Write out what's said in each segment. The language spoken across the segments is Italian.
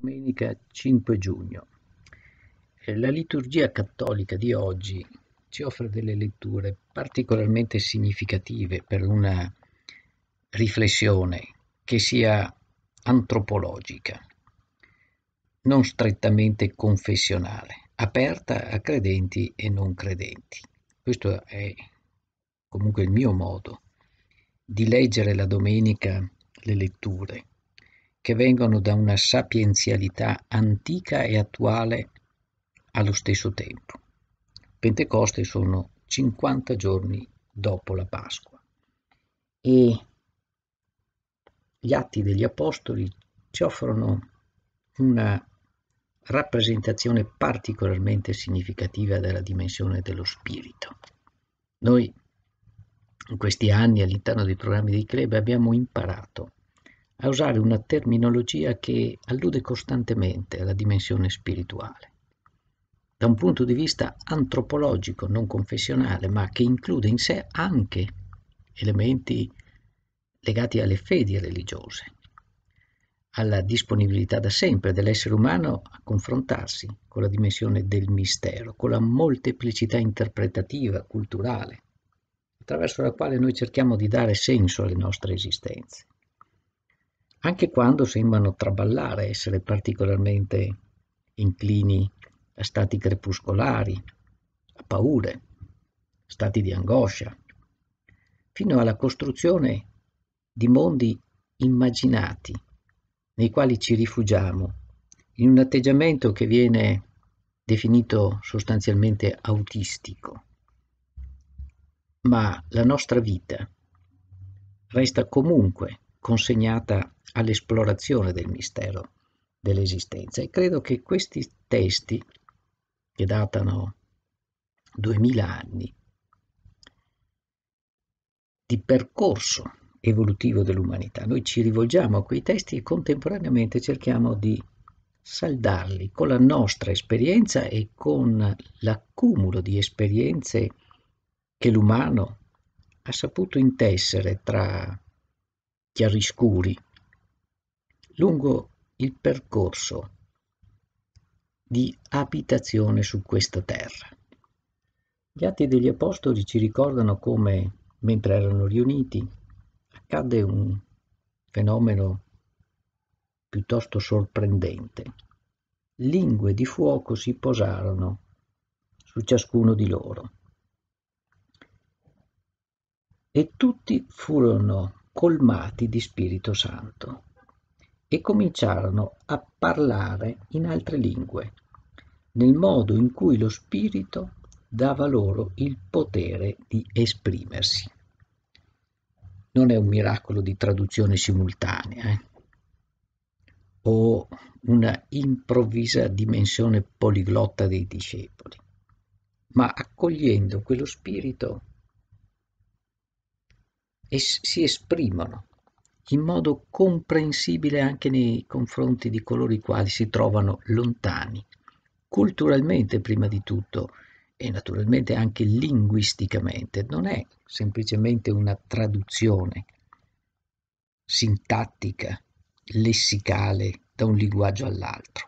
domenica 5 giugno. Eh, la liturgia cattolica di oggi ci offre delle letture particolarmente significative per una riflessione che sia antropologica, non strettamente confessionale, aperta a credenti e non credenti. Questo è comunque il mio modo di leggere la domenica le letture che vengono da una sapienzialità antica e attuale allo stesso tempo. Pentecoste sono 50 giorni dopo la Pasqua e gli atti degli Apostoli ci offrono una rappresentazione particolarmente significativa della dimensione dello spirito. Noi in questi anni all'interno dei programmi di club abbiamo imparato a usare una terminologia che allude costantemente alla dimensione spirituale. Da un punto di vista antropologico, non confessionale, ma che include in sé anche elementi legati alle fedi religiose, alla disponibilità da sempre dell'essere umano a confrontarsi con la dimensione del mistero, con la molteplicità interpretativa, culturale, attraverso la quale noi cerchiamo di dare senso alle nostre esistenze anche quando sembrano traballare, essere particolarmente inclini a stati crepuscolari, a paure, stati di angoscia, fino alla costruzione di mondi immaginati nei quali ci rifugiamo, in un atteggiamento che viene definito sostanzialmente autistico. Ma la nostra vita resta comunque consegnata all'esplorazione del mistero dell'esistenza. E credo che questi testi, che datano 2000 anni di percorso evolutivo dell'umanità, noi ci rivolgiamo a quei testi e contemporaneamente cerchiamo di saldarli con la nostra esperienza e con l'accumulo di esperienze che l'umano ha saputo intessere tra chiariscuri lungo il percorso di abitazione su questa terra. Gli atti degli Apostoli ci ricordano come, mentre erano riuniti, accadde un fenomeno piuttosto sorprendente. Lingue di fuoco si posarono su ciascuno di loro e tutti furono colmati di Spirito Santo e cominciarono a parlare in altre lingue, nel modo in cui lo Spirito dava loro il potere di esprimersi. Non è un miracolo di traduzione simultanea eh? o una improvvisa dimensione poliglotta dei discepoli, ma accogliendo quello Spirito e si esprimono in modo comprensibile anche nei confronti di coloro i quali si trovano lontani, culturalmente prima di tutto e naturalmente anche linguisticamente. Non è semplicemente una traduzione sintattica, lessicale da un linguaggio all'altro.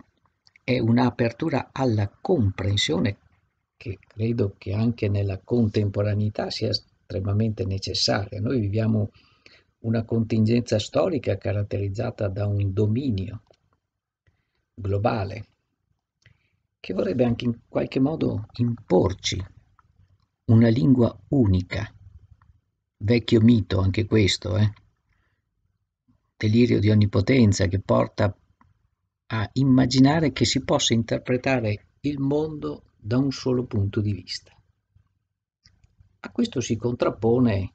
È un'apertura alla comprensione che credo che anche nella contemporaneità sia estremamente necessaria. Noi viviamo una contingenza storica caratterizzata da un dominio globale che vorrebbe anche in qualche modo imporci una lingua unica. Vecchio mito anche questo, eh? delirio di onnipotenza che porta a immaginare che si possa interpretare il mondo da un solo punto di vista. A questo si contrappone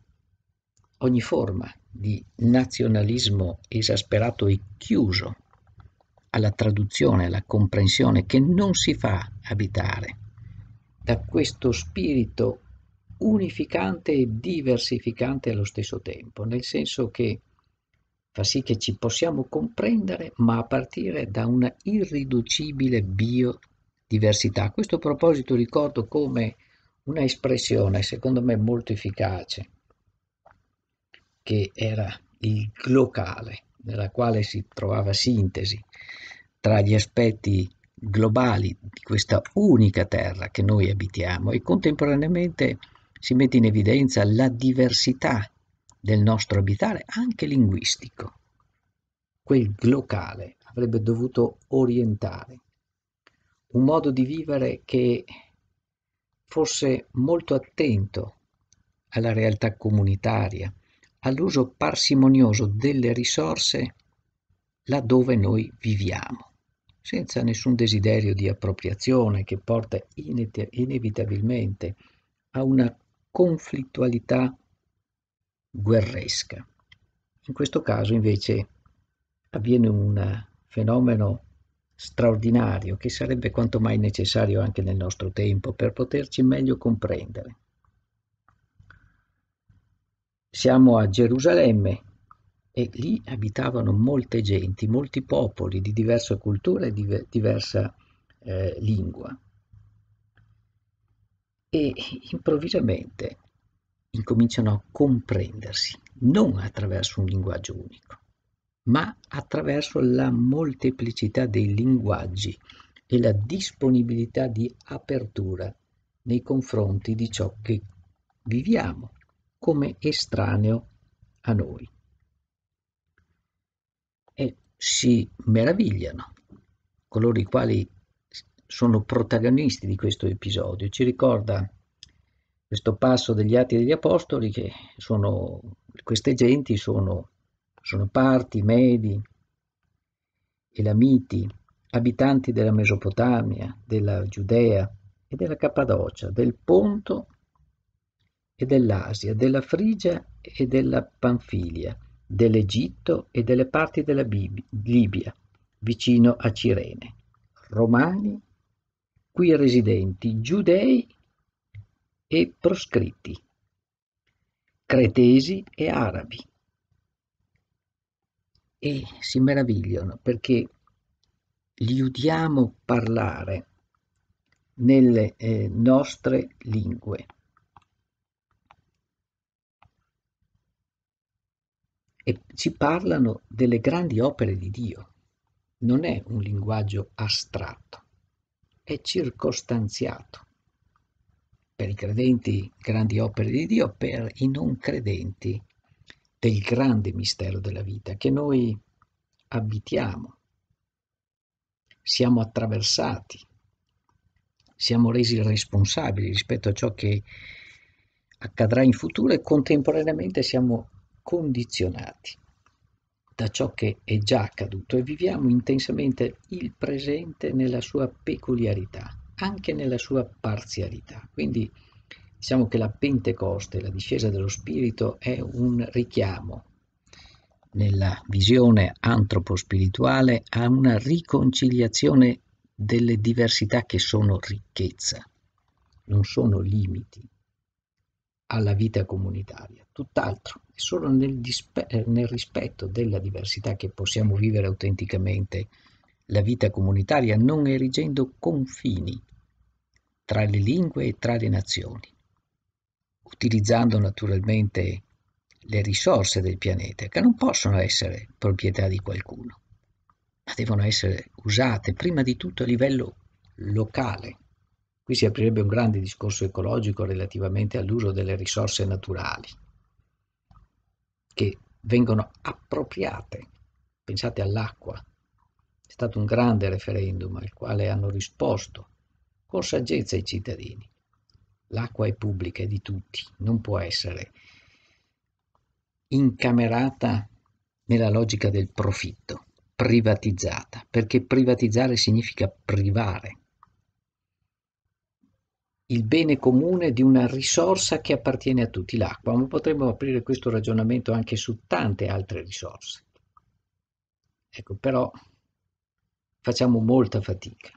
ogni forma di nazionalismo esasperato e chiuso alla traduzione, alla comprensione che non si fa abitare da questo spirito unificante e diversificante allo stesso tempo, nel senso che fa sì che ci possiamo comprendere, ma a partire da una irriducibile biodiversità. A questo proposito ricordo come una espressione secondo me molto efficace, che era il locale, nella quale si trovava sintesi tra gli aspetti globali di questa unica terra che noi abitiamo e contemporaneamente si mette in evidenza la diversità del nostro abitare, anche linguistico. Quel locale avrebbe dovuto orientare un modo di vivere che fosse molto attento alla realtà comunitaria, all'uso parsimonioso delle risorse laddove noi viviamo, senza nessun desiderio di appropriazione che porta inevitabilmente a una conflittualità guerresca. In questo caso invece avviene un fenomeno straordinario che sarebbe quanto mai necessario anche nel nostro tempo per poterci meglio comprendere. Siamo a Gerusalemme e lì abitavano molte genti, molti popoli di diversa cultura e di diversa eh, lingua. E improvvisamente incominciano a comprendersi, non attraverso un linguaggio unico, ma attraverso la molteplicità dei linguaggi e la disponibilità di apertura nei confronti di ciò che viviamo come estraneo a noi. E si meravigliano coloro i quali sono protagonisti di questo episodio. Ci ricorda questo passo degli Atti degli Apostoli che sono, queste genti sono sono parti, medi, elamiti, abitanti della Mesopotamia, della Giudea e della Cappadocia, del Ponto e dell'Asia, della Frigia e della Panfilia, dell'Egitto e delle parti della Bib- Libia, vicino a Cirene, romani, qui residenti, giudei e proscritti, cretesi e arabi e si meravigliano perché li udiamo parlare nelle eh, nostre lingue. E ci parlano delle grandi opere di Dio. Non è un linguaggio astratto, è circostanziato. Per i credenti grandi opere di Dio, per i non credenti del grande mistero della vita che noi abitiamo, siamo attraversati, siamo resi responsabili rispetto a ciò che accadrà in futuro e contemporaneamente siamo condizionati da ciò che è già accaduto e viviamo intensamente il presente nella sua peculiarità, anche nella sua parzialità. Quindi Diciamo che la Pentecoste, la discesa dello Spirito, è un richiamo nella visione antropospirituale a una riconciliazione delle diversità che sono ricchezza, non sono limiti alla vita comunitaria, tutt'altro, è solo nel, dispe- nel rispetto della diversità che possiamo vivere autenticamente la vita comunitaria, non erigendo confini tra le lingue e tra le nazioni utilizzando naturalmente le risorse del pianeta, che non possono essere proprietà di qualcuno, ma devono essere usate prima di tutto a livello locale. Qui si aprirebbe un grande discorso ecologico relativamente all'uso delle risorse naturali, che vengono appropriate. Pensate all'acqua. È stato un grande referendum al quale hanno risposto con saggezza i cittadini l'acqua è pubblica, è di tutti, non può essere incamerata nella logica del profitto, privatizzata, perché privatizzare significa privare il bene comune di una risorsa che appartiene a tutti, l'acqua, ma potremmo aprire questo ragionamento anche su tante altre risorse. Ecco, però facciamo molta fatica.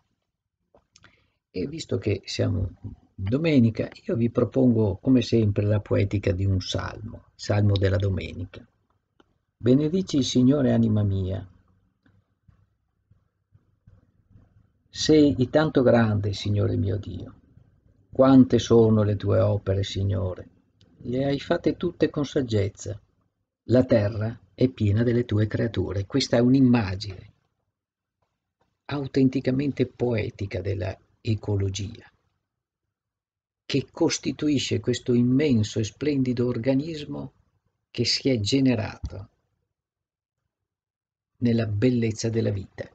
E visto che siamo Domenica io vi propongo come sempre la poetica di un salmo, salmo della domenica. Benedici il Signore anima mia. Sei tanto grande, Signore mio Dio. Quante sono le tue opere, Signore. Le hai fatte tutte con saggezza. La terra è piena delle tue creature. Questa è un'immagine autenticamente poetica della ecologia che costituisce questo immenso e splendido organismo che si è generato nella bellezza della vita.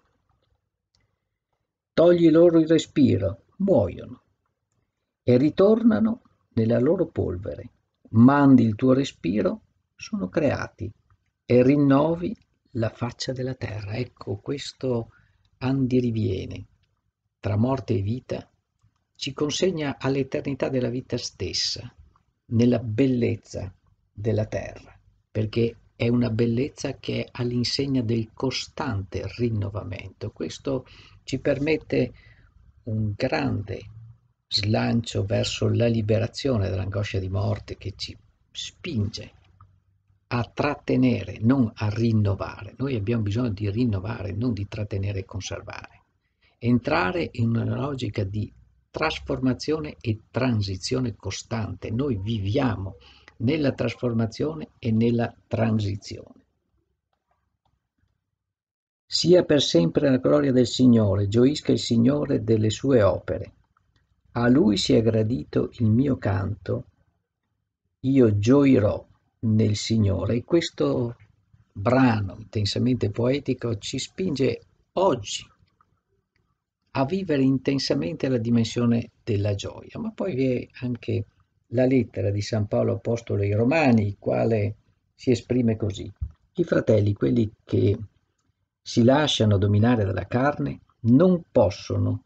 Togli loro il respiro, muoiono e ritornano nella loro polvere. Mandi il tuo respiro, sono creati e rinnovi la faccia della terra. Ecco, questo andiriviene tra morte e vita ci consegna all'eternità della vita stessa, nella bellezza della terra, perché è una bellezza che è all'insegna del costante rinnovamento. Questo ci permette un grande slancio verso la liberazione dall'angoscia di morte che ci spinge a trattenere, non a rinnovare. Noi abbiamo bisogno di rinnovare, non di trattenere e conservare. Entrare in una logica di trasformazione e transizione costante. Noi viviamo nella trasformazione e nella transizione. Sia per sempre la gloria del Signore, gioisca il Signore delle sue opere. A Lui sia gradito il mio canto, io gioirò nel Signore. E questo brano intensamente poetico ci spinge oggi a vivere intensamente la dimensione della gioia. Ma poi vi è anche la lettera di San Paolo Apostolo ai Romani, il quale si esprime così. I fratelli, quelli che si lasciano dominare dalla carne, non possono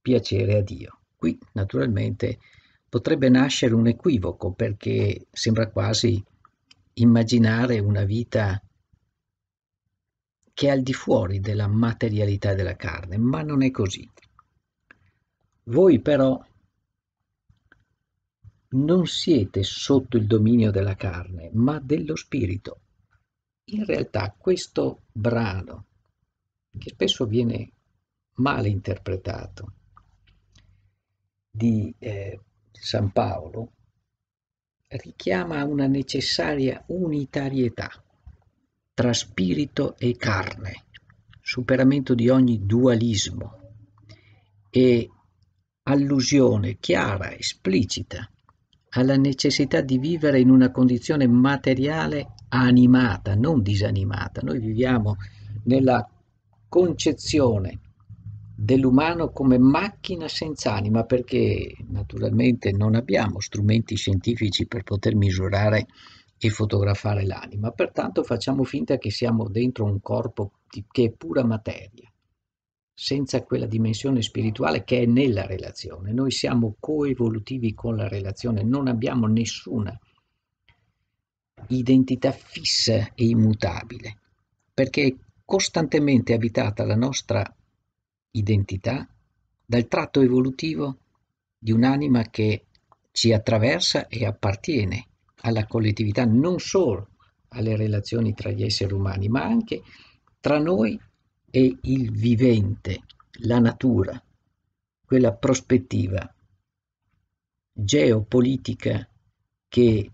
piacere a Dio. Qui naturalmente potrebbe nascere un equivoco perché sembra quasi immaginare una vita che è al di fuori della materialità della carne, ma non è così. Voi però non siete sotto il dominio della carne, ma dello spirito. In realtà questo brano, che spesso viene male interpretato, di eh, San Paolo, richiama una necessaria unitarietà tra spirito e carne, superamento di ogni dualismo e allusione chiara, esplicita alla necessità di vivere in una condizione materiale animata, non disanimata. Noi viviamo nella concezione dell'umano come macchina senza anima perché naturalmente non abbiamo strumenti scientifici per poter misurare e fotografare l'anima, pertanto facciamo finta che siamo dentro un corpo che è pura materia, senza quella dimensione spirituale che è nella relazione. Noi siamo coevolutivi con la relazione, non abbiamo nessuna identità fissa e immutabile, perché è costantemente abitata la nostra identità dal tratto evolutivo di un'anima che ci attraversa e appartiene alla collettività, non solo alle relazioni tra gli esseri umani, ma anche tra noi e il vivente, la natura, quella prospettiva geopolitica che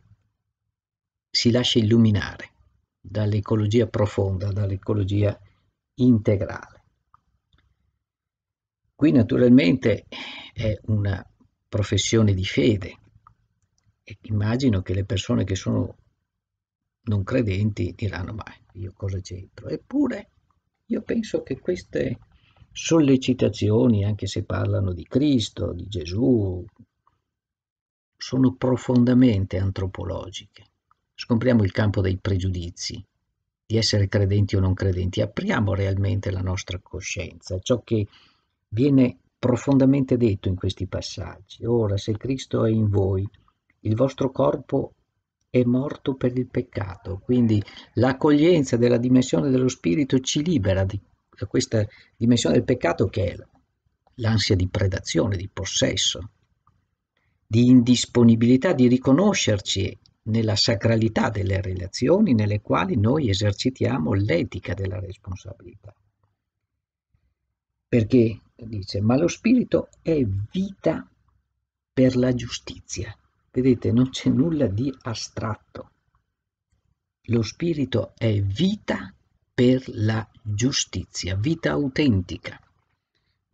si lascia illuminare dall'ecologia profonda, dall'ecologia integrale. Qui naturalmente è una professione di fede, e immagino che le persone che sono non credenti diranno, ma io cosa c'entro? Eppure io penso che queste sollecitazioni, anche se parlano di Cristo, di Gesù, sono profondamente antropologiche. scompriamo il campo dei pregiudizi, di essere credenti o non credenti, apriamo realmente la nostra coscienza, ciò che viene profondamente detto in questi passaggi. Ora, se Cristo è in voi, il vostro corpo è morto per il peccato, quindi l'accoglienza della dimensione dello spirito ci libera di questa dimensione del peccato che è l'ansia di predazione, di possesso, di indisponibilità di riconoscerci nella sacralità delle relazioni nelle quali noi esercitiamo l'etica della responsabilità. Perché dice, ma lo spirito è vita per la giustizia. Vedete, non c'è nulla di astratto. Lo spirito è vita per la giustizia, vita autentica,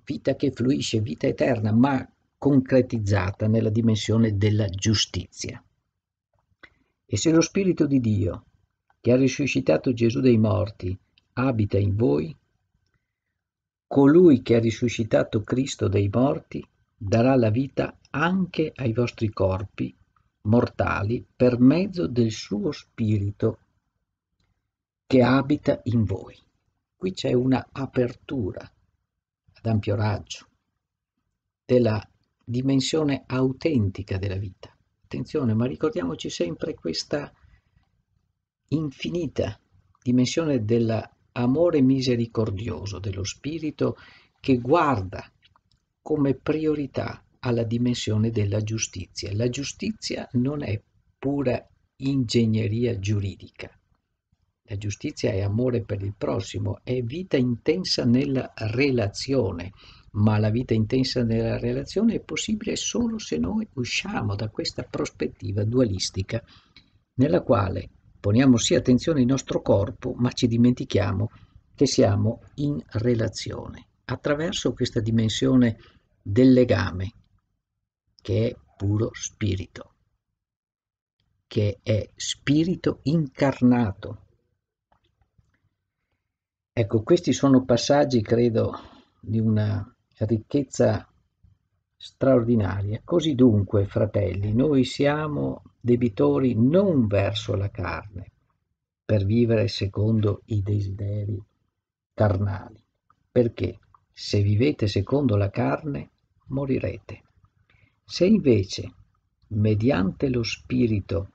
vita che fluisce, vita eterna, ma concretizzata nella dimensione della giustizia. E se lo Spirito di Dio, che ha risuscitato Gesù dai morti, abita in voi, colui che ha risuscitato Cristo dai morti darà la vita anche ai vostri corpi mortali per mezzo del suo spirito che abita in voi. Qui c'è una apertura ad ampio raggio della dimensione autentica della vita. Attenzione, ma ricordiamoci sempre questa infinita dimensione dell'amore misericordioso dello spirito che guarda come priorità alla dimensione della giustizia. La giustizia non è pura ingegneria giuridica. La giustizia è amore per il prossimo, è vita intensa nella relazione, ma la vita intensa nella relazione è possibile solo se noi usciamo da questa prospettiva dualistica nella quale poniamo sì attenzione al nostro corpo, ma ci dimentichiamo che siamo in relazione attraverso questa dimensione del legame, che è puro spirito, che è spirito incarnato. Ecco, questi sono passaggi, credo, di una ricchezza straordinaria. Così dunque, fratelli, noi siamo debitori non verso la carne, per vivere secondo i desideri carnali. Perché? se vivete secondo la carne, morirete. Se invece, mediante lo Spirito,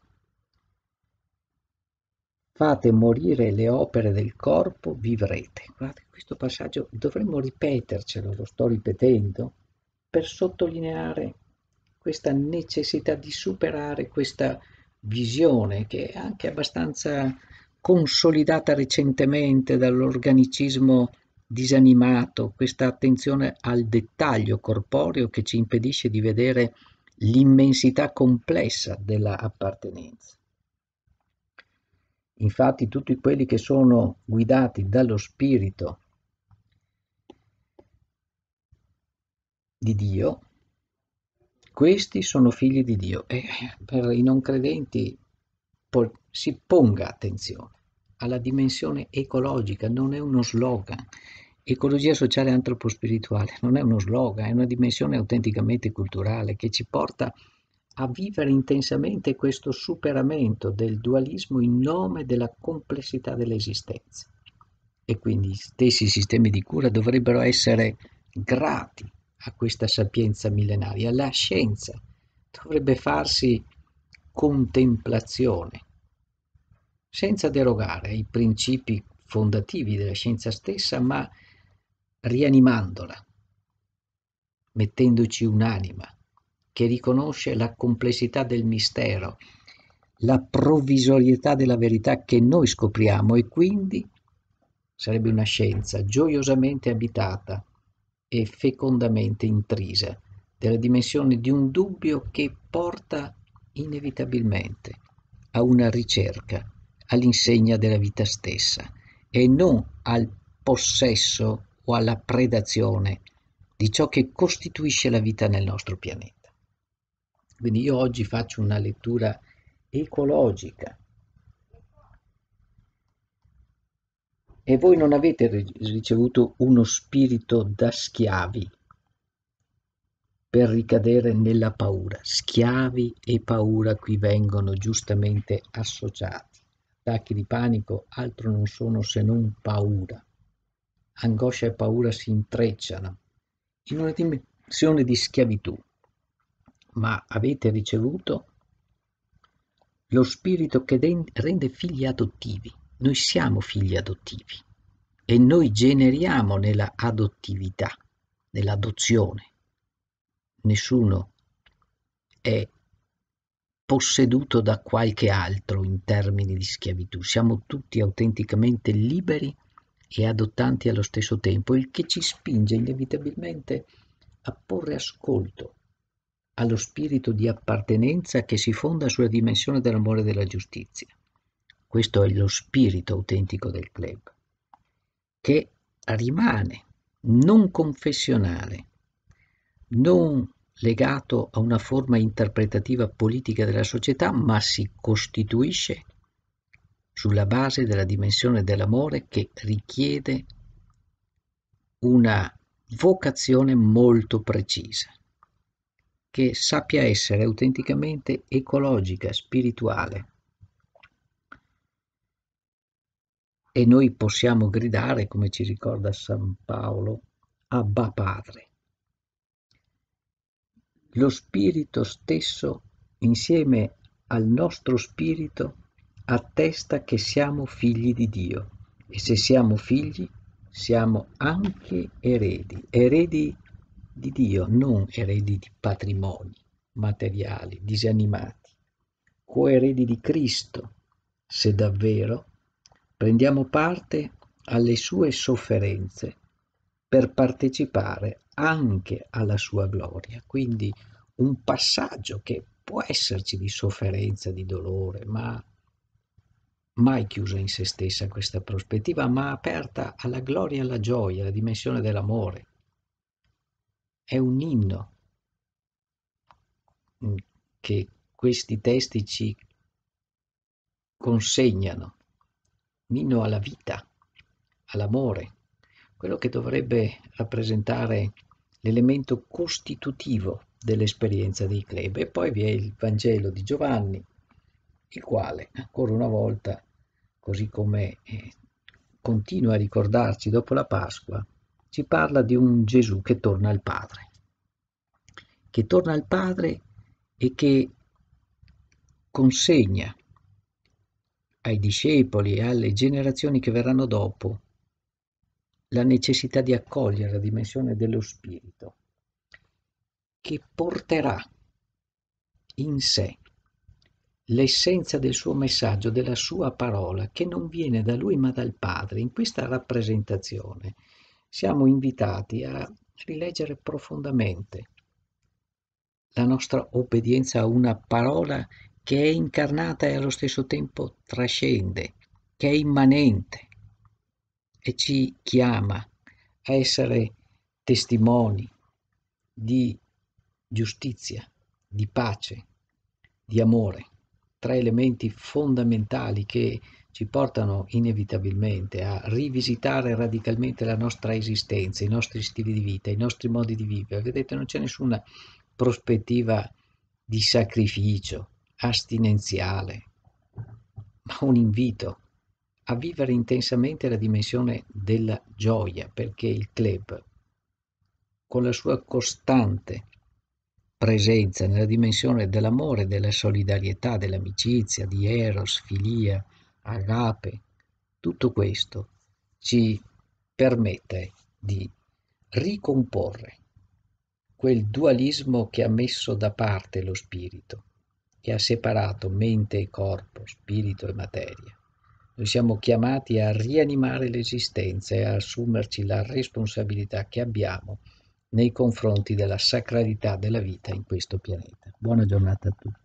fate morire le opere del corpo, vivrete. Guardate, questo passaggio dovremmo ripetercelo, lo sto ripetendo, per sottolineare questa necessità di superare questa visione che è anche abbastanza consolidata recentemente dall'organicismo disanimato, questa attenzione al dettaglio corporeo che ci impedisce di vedere l'immensità complessa della appartenenza. Infatti tutti quelli che sono guidati dallo Spirito di Dio, questi sono figli di Dio e per i non credenti si ponga attenzione alla dimensione ecologica, non è uno slogan. Ecologia sociale antropospirituale non è uno slogan, è una dimensione autenticamente culturale che ci porta a vivere intensamente questo superamento del dualismo in nome della complessità dell'esistenza. E quindi gli stessi sistemi di cura dovrebbero essere grati a questa sapienza millenaria. La scienza dovrebbe farsi contemplazione senza derogare ai principi fondativi della scienza stessa, ma rianimandola, mettendoci un'anima che riconosce la complessità del mistero, la provvisorietà della verità che noi scopriamo e quindi sarebbe una scienza gioiosamente abitata e fecondamente intrisa della dimensione di un dubbio che porta inevitabilmente a una ricerca all'insegna della vita stessa e non al possesso o alla predazione di ciò che costituisce la vita nel nostro pianeta. Quindi io oggi faccio una lettura ecologica. E voi non avete ricevuto uno spirito da schiavi per ricadere nella paura. Schiavi e paura qui vengono giustamente associati attacchi di panico altro non sono se non paura. Angoscia e paura si intrecciano in una dimensione di schiavitù. Ma avete ricevuto lo spirito che rende figli adottivi. Noi siamo figli adottivi e noi generiamo nella adottività, nell'adozione. Nessuno è posseduto da qualche altro in termini di schiavitù. Siamo tutti autenticamente liberi e adottanti allo stesso tempo, il che ci spinge inevitabilmente a porre ascolto allo spirito di appartenenza che si fonda sulla dimensione dell'amore e della giustizia. Questo è lo spirito autentico del club, che rimane non confessionale, non legato a una forma interpretativa politica della società, ma si costituisce sulla base della dimensione dell'amore che richiede una vocazione molto precisa, che sappia essere autenticamente ecologica, spirituale. E noi possiamo gridare, come ci ricorda San Paolo, Abba Padre lo spirito stesso insieme al nostro spirito attesta che siamo figli di Dio e se siamo figli siamo anche eredi, eredi di Dio, non eredi di patrimoni materiali, disanimati, coeredi di Cristo, se davvero prendiamo parte alle sue sofferenze per partecipare anche alla sua gloria. Quindi un passaggio che può esserci di sofferenza, di dolore, ma mai chiusa in se stessa questa prospettiva, ma aperta alla gloria alla gioia, alla dimensione dell'amore. È un inno che questi testi ci consegnano, un inno alla vita, all'amore, quello che dovrebbe rappresentare l'elemento costitutivo dell'esperienza dei club. E poi vi è il Vangelo di Giovanni, il quale ancora una volta, così come eh, continua a ricordarci dopo la Pasqua, ci parla di un Gesù che torna al Padre, che torna al Padre e che consegna ai discepoli e alle generazioni che verranno dopo la necessità di accogliere la dimensione dello spirito che porterà in sé l'essenza del suo messaggio, della sua parola, che non viene da lui ma dal Padre. In questa rappresentazione siamo invitati a rileggere profondamente la nostra obbedienza a una parola che è incarnata e allo stesso tempo trascende, che è immanente, e ci chiama a essere testimoni di giustizia, di pace, di amore, tre elementi fondamentali che ci portano inevitabilmente a rivisitare radicalmente la nostra esistenza, i nostri stili di vita, i nostri modi di vivere. Vedete, non c'è nessuna prospettiva di sacrificio astinenziale, ma un invito a vivere intensamente la dimensione della gioia, perché il club, con la sua costante presenza nella dimensione dell'amore, della solidarietà, dell'amicizia, di eros, filia, agape, tutto questo ci permette di ricomporre quel dualismo che ha messo da parte lo spirito, che ha separato mente e corpo, spirito e materia. Noi siamo chiamati a rianimare l'esistenza e a assumerci la responsabilità che abbiamo nei confronti della sacralità della vita in questo pianeta. Buona giornata a tutti.